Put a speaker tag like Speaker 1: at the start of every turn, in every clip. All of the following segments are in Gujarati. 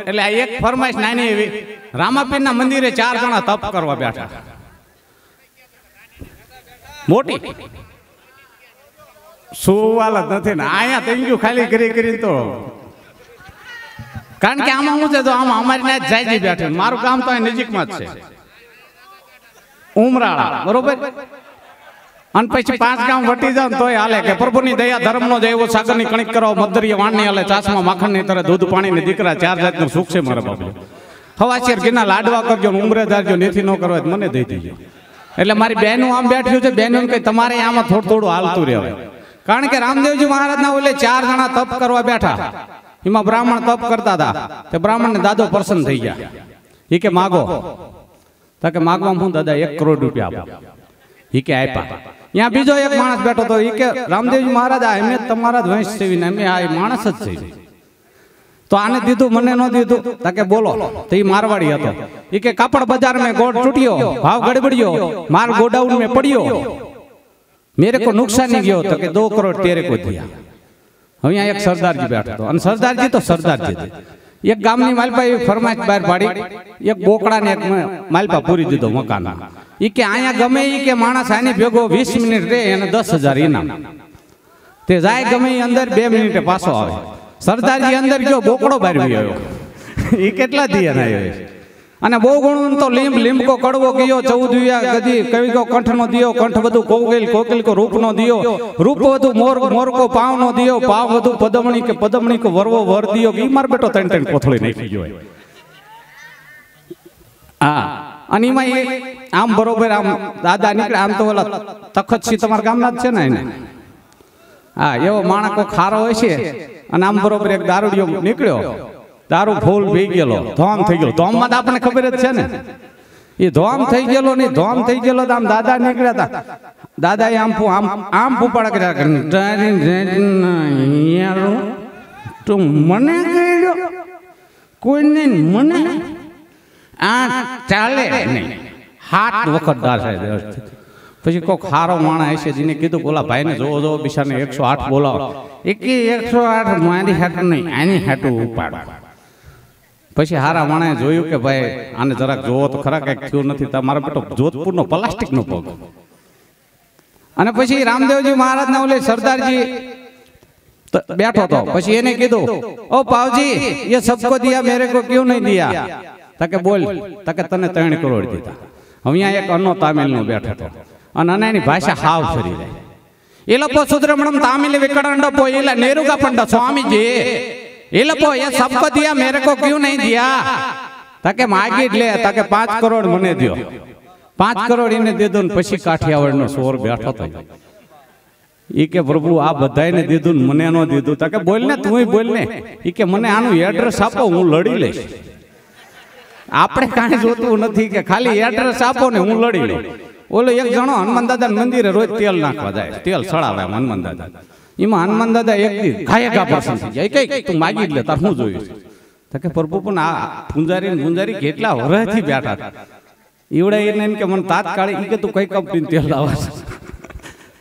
Speaker 1: એટલે એક ફરમાઈશ નાની એવી રામાપીર ના મંદિરે ચાર જણા તપ કરવા બેઠા મોટી સુવાલ જ નથી ને અહીંયા થઈ ગયું ખાલી કરી કરી તો કારણ કે આમાં શું છે તો આમાં અમારી ના જાય જઈ બેઠે મારું કામ તો અહીં નજીકમાં જ છે ઉમરાળા બરોબર અને પછી પાંચ ગામ વટી જાવ તોય હાલે કે પ્રભુની દયા ધર્મનો જ એવો સાગરની કણિક કરો મદરીએ વાણની હાલે ચાસમાં માખણની તરે દૂધ પાણીની દીકરા ચાર જાતનું સુખ છે મારા બાપુ હવાશેર ઘીના લાડવા કરજો ઉમરે ધારજો નેથી ન કરવા મને દઈ દેજો એટલે મારી બહેનું આમ બેઠ્યું છે બહેનું કંઈ તમારે આમાં થોડું થોડું હાલતું રહેવાય કારણ કે રામદેવજી મહારાજના ઓલે ચાર જણા તપ કરવા બેઠા એમાં બ્રાહ્મણ તપ કરતા હતા તે બ્રાહ્મણને દાદો પ્રસન્ન થઈ ગયા એ કે માગો તો કે માગવામાં હું દાદા એક કરોડ રૂપિયા આપો એ કે આપ્યા ત્યાં બીજો એક માણસ બેઠો હતો એ કે રામદેવજી મહારાજ આ એમને તમારા જ વંશ છે એમને આ માણસ જ છે તો આને દીધું મને ન દીધું તાકે બોલો તો એ મારવાડી હતો એ કે કાપડ બજાર મેં ગોળ તૂટ્યો ભાવ ગડબડ્યો માલ ગોડાઉન મેં પડ્યો મેરે કો નુકસાની ગયો તો કે દો કરોડ તેરે કોઈ થયા અહીંયા એક સરદારજી બેઠો હતો અને સરદારજી તો સરદારજી હતી એક ગામની માલપા એ ફરમાઈશ બહાર પાડી એક બોકડાને એક માલપા પૂરી દીધો મકાનમાં એ કે અહીંયા ગમે એ કે માણસ આની ભેગો વીસ મિનિટ રહે એને દસ હજાર ઇનામ તે જાય ગમે એ અંદર બે મિનિટે પાછો આવે સરદારજી અંદર ગયો બોકડો બારવી આવ્યો એ કેટલા દિયન આવ્યો અને બહુ ઘણું તો લીંબ લીંબકો કડવો ગયો ચૌદ ગદી કવિ કો કંઠનો દિયો કંઠ બધું કોકિલ કોકિલ કો રૂપનો દિયો રૂપ બધું મોર મોરકો પાવનો દિયો પાવ બધું પદમણી કે પદમણી કો વરવો વર દિયો ઈ માર બેટો ત્રણ ત્રણ કોથળી નાખી ગયો હા અને એમાં એ આમ બરોબર આમ દાદા નીકળે આમ તો ઓલા તખતસિંહ તમારા ગામના જ છે ને એને હા એવો માણકો ખારો હોય છે અને આમ બરોબર એક દારૂડિયો નીકળ્યો દારૂ ફૂલ ભી ગયેલો ધોમ થઈ ગયેલો ધોમમાં તો આપણને ખબર જ છે ને એ ધોમ થઈ ગયેલો ને ધોમ થઈ ગયેલો તો આમ દાદા નીકળ્યા હતા દાદા એ આમ આમ આમ ફૂપાડા કર્યા તું મને કહી કોઈને મને આઠ ચાલે નહીં સાત વખત દાસે પછી કોઈક હારો માણા હશે જેને કીધું બોલા ભાઈને જોવો જોવો બિચારને એકસો આઠ બોલાવો એક એકસો આઠ મારી હેઠું નહીં આની હાટું ઉપાડો પછી હારા માણાએ જોયું કે ભાઈ આને જરાક જોવો તો ખરા કંઈક થયું નથી તમારો બેટો જોધપુરનો પ્લાસ્ટિકનો પગ અને પછી રામદેવજી મહારાજના ઓલે સરદારજી બેઠો હતો પછી એને કીધું ઓ પાવજી એ ये सबको दिया मेरे को क्यों नहीं તકે બોલ તકે તને ત્રણ કરોડ દીધા અહીંયા એક અન્નો તામિલનો બેઠો હતો અને અને એની ભાષા હાવ ફરી જાય ఇలపో సుబ్రహ్మణ్యం తామిలి వికడండ పోయేలా నేరుగా పండ స్వామీజీ ఇలపో ఏ సబ్కు దియా మేరకో క్యూ నహీ దియా તાકે માગી લે તકે 5 કરોડ મને દ્યો 5 કરોડ એને દીધું ને પછી કાઠિયાવાડનો સોર બેઠો તો ઈ કે પ્રભુ આ બધાયને દીધું ને મને નો દીધું તાકે બોલને તુંય બોલને ઈ કે મને આનું એડ્રેસ આપો હું લડી લઈશ આપણે કાંઈ જોતું નથી કે ખાલી એડ્રેસ આપો ને હું લડી લઉં ઓલો એક જણો હનુમાન દાદાના મંદિરે રોજ તેલ નાખવા જાય તેલ સળાવે હનુમાન દાદા એમાં હનુમાન દાદા એક દી ખાય ગા પાસન થઈ જાય કઈ તું માગી જ લે તાર શું જોયું તો કે પ્રભુ પણ આ પૂંજારી ગુંજારી કેટલા વરહથી બેઠા હતા એવડે એને એમ કે મને તાત્કાલિક કે તું કઈ કંપની તેલ લાવે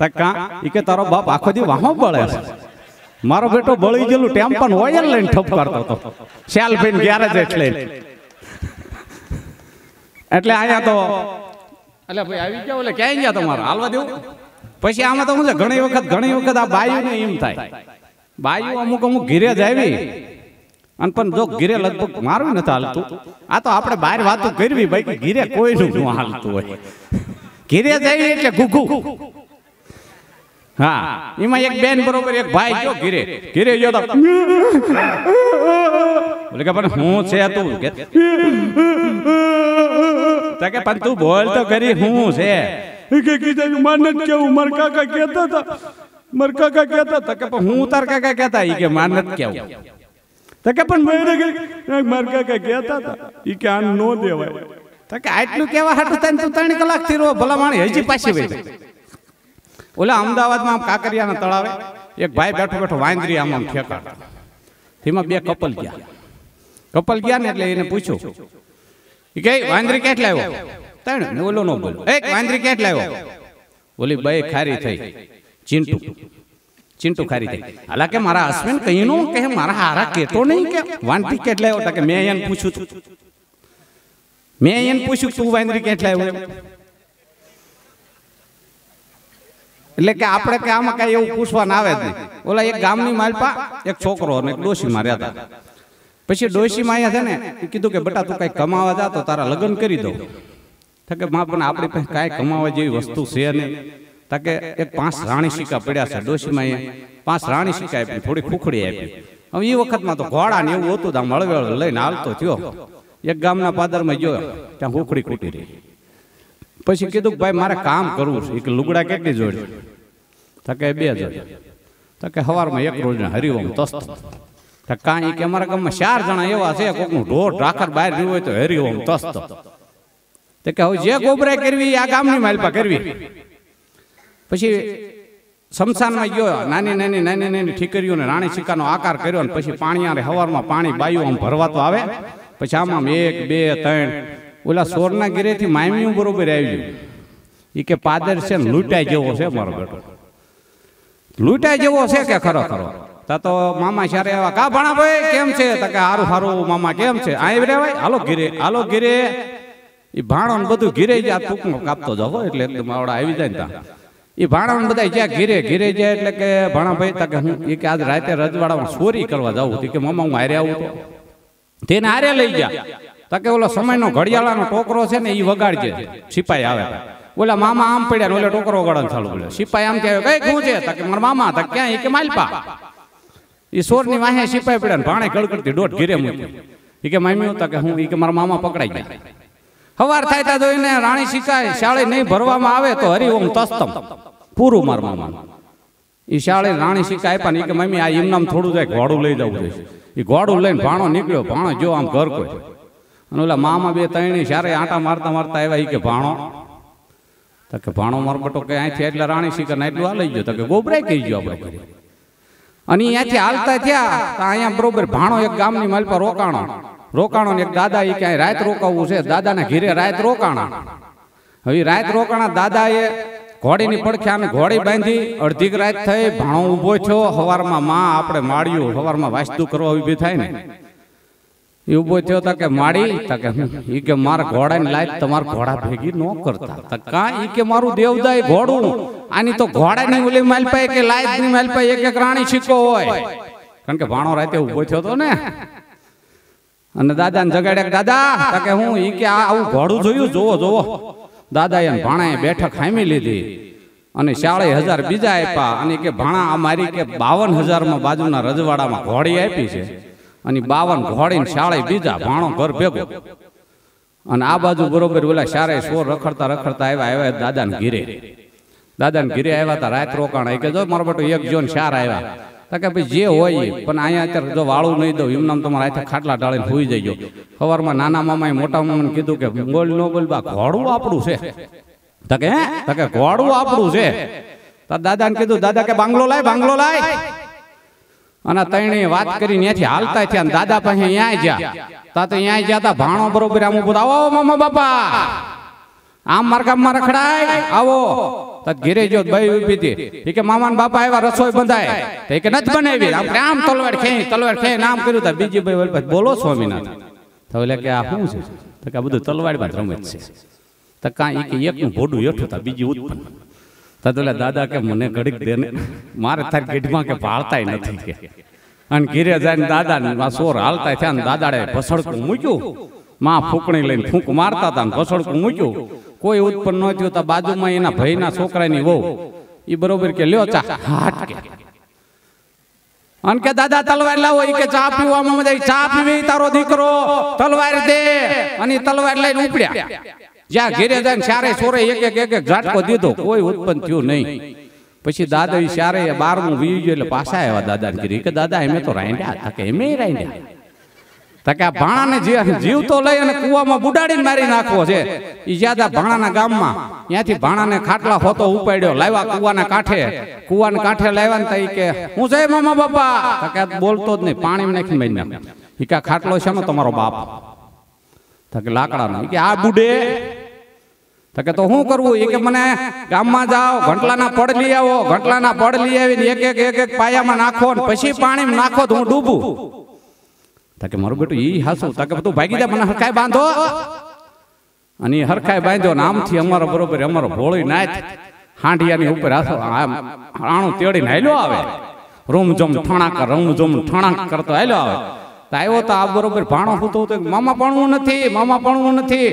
Speaker 1: છે કા એ કે તારો બાપ આખો દી વાહો બળે છે મારો બેટો બળી ગયેલું ટેમ્પન હોય લઈને ઠપ કરતો હતો શ્યાલ ભાઈ ગેરેજ એટલે એટલે અહીંયા તો એટલે ભાઈ આવી ગયા એટલે ક્યાંય ગયા તમારે હાલવા દેવું પછી આમાં તો શું છે ઘણી વખત ઘણી વખત આ બાયુને એમ થાય બાયુ અમુક અમુક ઘીરે જ આવી અને પણ જો ઘીરે લગભગ મારું નથી હાલતું આ તો આપણે બહાર વાતો કરવી ભાઈ ઘીરે કોઈનું શું હાલતું હોય ઘીરે જાય એટલે ઘૂઘું હા એમાં એક બેન બરોબર એક ભાઈ ગયો ઘીરે ઘીરે ગયો તો બોલે કે પણ હું છે તું કે તો કે પણ તું બોલ તો કરી હું છે કે કીધે મને જ કેવું માર કાકા કહેતા હતા માર કાકા કહેતા હતા કે હું તાર કાકા કહેતા ઈ કે માર નથી કેવું તો કે પણ મેં કે માર કાકા કહેતા હતા એ કે આ નો દેવાય તો કે આટલું કેવા હાટું તને તું ત્રણ કલાક થી રહો ભલા માણી હજી પાછી વહી ઓલા અમદાવાદમાં આમ કાકરિયાના તળાવે એક ભાઈ બેઠો બેઠો વાંદરી આમ આમ ઠેકાડ તેમાં બે કપલ ગયા કપલ ગયા ને એટલે એને પૂછ્યું એ કે વાંદરી ક્યાંથી લાવ્યો ત્રણ ઓલો નો બોલ એક વાંદરી ક્યાંથી લાવ્યો ઓલી બે ખારી થઈ ચિંટુ ચિંટુ ખારી થઈ કે મારા કહી નું કે મારા હારા કેતો નહીં કે વાંદરી કેટ લાવ્યો કે મેં એને પૂછું તું મેં એને પૂછ્યું તું વાંદરી ક્યાંથી લાવ્યો એટલે કે આપણે કે આમાં કઈ એવું પૂછવા ના આવે ઓલા એક ગામની માલપા એક છોકરો અને એક માર્યા હતા પછી ડોશી અહીંયા છે ને કીધું કે બટા તું કાંઈ કમાવા જા તો તારા લગ્ન કરી દઉં થકે માં પણ આપણી પાસે કાંઈ કમાવા જેવી વસ્તુ છે નહીં તાકે એક પાંચ રાણી સિક્કા પડ્યા છે ડોશી માયા પાંચ રાણી સિક્કા આપી થોડી ખુખડી આપી હવે એ વખતમાં તો ઘોડા ને એવું હતું આમ હળવેળ લઈને હાલતો થયો એક ગામના પાદરમાં ગયો ત્યાં ખુખડી ખૂટી રહી પછી કીધું કે ભાઈ મારે કામ કરવું છે એક લુગડા કેટલી જોડે તકે બે જોડે તકે સવારમાં એક રોજના હરિઓમ તસ્ત તો કાંઈ કે અમારા ગામમાં ચાર જણા એવા છે કોકનું ઢોર ઢાખર બહાર રહ્યું હોય તો હેરી ઓમ તસ્ત તો કે હવે જે ગોબરાઈ કરવી આ ગામની માલપા કરવી પછી શમશાનમાં ગયો નાની નાની નાની નાની ઠીકરીઓને રાણી સિક્કાનો આકાર કર્યો ને પછી પાણી આરે હવારમાં પાણી બાયું આમ ભરવા તો આવે પછી આમાં એક બે ત્રણ ઓલા સોરના ગીરેથી માયમીયું બરોબર આવી ગયું એ કે પાદર છે ને લૂંટાઈ જેવો છે મારો બેટો લૂંટાઈ જેવો છે કે ખરો ખરો તા તો મામા શારે આવા કા ભાણા ભાઈ કેમ છે તો કે હારું હારું મામા કેમ છે આ રે હાલો ઘીરે હાલો ઘીરે એ ભાણો બધું ઘીરે જાય ટૂંકમાં કાપતો જાવ એટલે એકદમ આવી જાય ને ત્યાં એ ભાણા બધા જ્યાં ઘીરે ઘીરે જાય એટલે કે ભાણા ભાઈ તકે હું એ કે આજ રાતે રજવાડામાં ચોરી કરવા જાઉં હતી કે મામા હું હારે આવું તેને હારે લઈ ગયા તકે ઓલો સમયનો ઘડિયાળાનો ટોકરો છે ને એ વગાડજે સિપાઈ આવે ઓલા મામા આમ પડ્યા ઓલે ટોકરો વગાડવાનું ચાલુ બોલે સિપાઈ આમ કે કઈ શું છે તકે મારા મામા તકે ક્યાં એ કે માલપા એ સોરની વાહે સિપાઈ પડ્યા ભાણે કડકડતી દોઢ ઘેરે મૂકી એ કે મામી હતા કે હું એ કે મારા મામા પકડાઈ ગયા હવાર થાય ત્યાં જોઈને રાણી શિકાય શાળે નહીં ભરવામાં આવે તો હરી ઓમ તસ્તમ પૂરું મારા મામા એ શાળે રાણી શિકા આપ્યા ને કે મામી આ એમનામ થોડું જાય ઘોડું લઈ જવું જોઈએ એ ઘોડું લઈને ભાણો નીકળ્યો ભાણો જો આમ ઘર કોઈ અને ઓલા મામા બે ત્રણેય શારે આંટા મારતા મારતા આવ્યા એ કે ભાણો તો કે ભાણો મારો બટો કે અહીંથી એટલે રાણી શિકા ને એટલું આ લઈ ગયો તો કે ગોબરાઈ કહી ગયો આપણે અને અહીંયાથી હાલતા થયા તો અહીંયા બરોબર ભાણો એક ગામની મલ પર રોકાણો રોકાણો ને એક દાદા એ ક્યાંય રાત રોકાવું છે દાદાના ઘીરે રાત રોકાણા હવે રાત રોકાણા દાદાએ ઘોડીની પડખે અમે ઘોડી બાંધી અડધી રાત થઈ ભાણો ઊભો થયો સવારમાં માં આપણે માળ્યું સવારમાં વાસ્તુ કરવા ઊભી થાય ને એ ઊભો થયો તા કે માળી તા કે એ કે મારા ઘોડાની લાઈટ તમારા ઘોડા ભેગી ન કરતા કા એ કે મારું દેવદાય એ ઘોડું આની તો ઘોડાની ઓલી માલ પાય કે લાઈટની માલ પાય એક એક રાણી છીકો હોય કારણ કે ભાણો રાતે ઊભો થયો તો ને અને દાદાને જગાડ્યા દાદા કે હું ઈ કે આ આવું ઘોડું જોયું જોવો જોવો દાદા એમ ભાણાએ બેઠક હામી લીધી અને શાળે હજાર બીજા આપ્યા અને કે ભાણા અમારી કે બાવન હજારમાં બાજુના રજવાડામાં ઘોડી આપી છે અને બાવન ઘોડીને શાળે બીજા ભાણો ઘર ભેગો અને આ બાજુ બરોબર ઓલા શારે સોર રખડતા રખડતા આવ્યા આવ્યા દાદાને ઘીરે દાદા ને ઘીરે આવ્યા હતા રાત રોકાણ કે જો મારા માટે એક જોન શાર આવ્યા તો કે ભાઈ જે હોય પણ અહીંયા અત્યારે જો વાળું નહીં દઉં એમનામ તમારે રાતે ખાટલા ટાળીને હોઈ જઈજો સવારમાં નાના મામાએ મોટા મામાને કીધું કે બોલ નો બોલ બા ઘોડું આપણું છે તો કે હે તો કે ઘોડું આપણું છે તો દાદાને કીધું દાદા કે બાંગલો લાય બાંગલો લાય અને તણે વાત કરીને ત્યાંથી હાલતા થયા દાદા પાસે અહીંયા જ્યાં તા તો અહીંયા જ્યાં તા ભાણો બરોબર આમ બધા આવો મામા બાપા આમ મારા રખડાય આવો તો ઘેરે જો ભાઈ ઊભી હતી કે મામાન બાપા એવા રસોઈ બંધાય તો કે નથી બનાવી આપણે આમ તલવાર ખેઈ તલવાર ખેઈ નામ કર્યું તા બીજી ભાઈ વળી બોલો સ્વામીનાથ તો એટલે કે આ શું છે તો કે આ બધું તલવાડીમાં જ રમત છે તો કાંઈ કે એકનું ભોડું હેઠું તા બીજી ઉત્પન્ન તો પેલા દાદા કે મને ઘડીક દે ને મારે તાર ગીઢમાં કે ભાળતા નથી કે અને ઘીરે જાય દાદા સોર હાલતા થયા ને દાદાડે ભસડકું મૂક્યું માં ફૂંકણી લઈને ફૂંક મારતા હતા ને ભસડકું મૂક્યું કોઈ ઉત્પન્ન ન થયું તો બાજુમાં એના ભાઈના છોકરાની વહુ એ બરોબર કે લ્યો ચા હાટ કે અને કે દાદા તલવાર લાવો એ કે ચા પીવામાં મજા ચા પીવી તારો દીકરો તલવાર દે અને તલવાર લઈને ઉપડ્યા જ્યાં ઘેરે જાય ચારે સોરે એક એક એક ઝાટકો દીધો કોઈ ઉત્પન્ન થયું નહીં પછી દાદા ચારે બારમું વીજ એટલે પાછા આવ્યા દાદાને કીધું કે દાદા એમે તો રાંડ્યા કે એમે રાંડ્યા કે આ ભાણાને જીવતો લઈ અને કુવામાં બુડાડીને મારી નાખવો છે એ જ્યાં ભાણાના ગામમાં ત્યાંથી ભાણાને ખાટલા હોતો ઉપાડ્યો લાવ્યા કુવાના કાંઠે કુવાના કાંઠે લાવ્યા ને કે હું જય મામા બાપા કે બોલતો જ નહીં પાણી નાખી કે ખાટલો છે ને તમારો બાપ કે લાકડાનો કે આ બુડે તો કે તો શું કરવું એ કે મને ગામમાં જાઓ ઘંટલાના પડ લઈ આવો ઘંટલાના પડ લઈ આવીને એક એક એક એક પાયામાં નાખો ને પછી પાણીમાં નાખો તો હું ડૂબું તાકે મારું બેટું એ હાસું તાકે બધું ભાગી જા મને હરખાય બાંધો અને એ હરખાય બાંધ્યો ને આમથી અમારો બરોબર અમારો ભોળી નાથ હાંડિયાની ઉપર હાથો આમ આણું તેડીને હાલ્યો આવે રૂમ જમ ઠણાક રૂમ જમ ઠણાક કરતો હાલ્યો આવે તો આવ્યો તો આ બરોબર ભાણો ફૂતો તો મામા પાણવું નથી મામા પાણવું નથી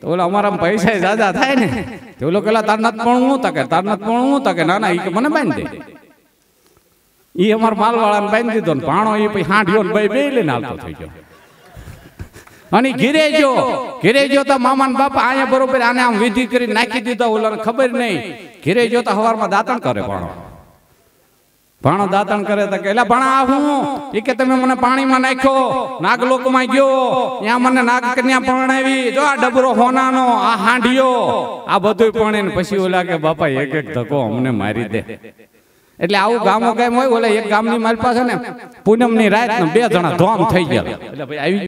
Speaker 1: તો ઓલા અમારા પૈસા જાજા થાય ને તો ઓલો પેલા તારનાથ પણ હું તકે તારનાથ પણ હું તકે ના ના એ મને બાંધી દે એ અમારા માલવાળાને બાંધી દીધો ને ભાણો એ પછી હાંઢ્યો ને ભાઈ બે લઈને હાલતો થઈ ગયો અને ઘીરે જો ઘીરે જોતા મામા ને બાપા અહીંયા બરોબર આને આમ વિધિ કરી નાખી દીધા ઓલાને ખબર નહીં ઘીરે જોતા હવારમાં દાંતણ કરે ભાણો ભાણો દાંતણ કરે તો કે એટલે ભાણા હું એ કે તમે મને પાણીમાં નાખ્યો માં ગયો ત્યાં મને નાગકન્યા પરણાવી જો આ ડબરો હોનાનો આ હાંડિયો આ બધું પરણીને પછી ઓલા કે બાપા એક એક ધક્કો અમને મારી દે એટલે આવું ગામો કઈ હોય ઓલે એક ની મારી પાસે ને પૂનમની રાત બે જણા ધોમ થઈ ગયા એટલે ભાઈ આવી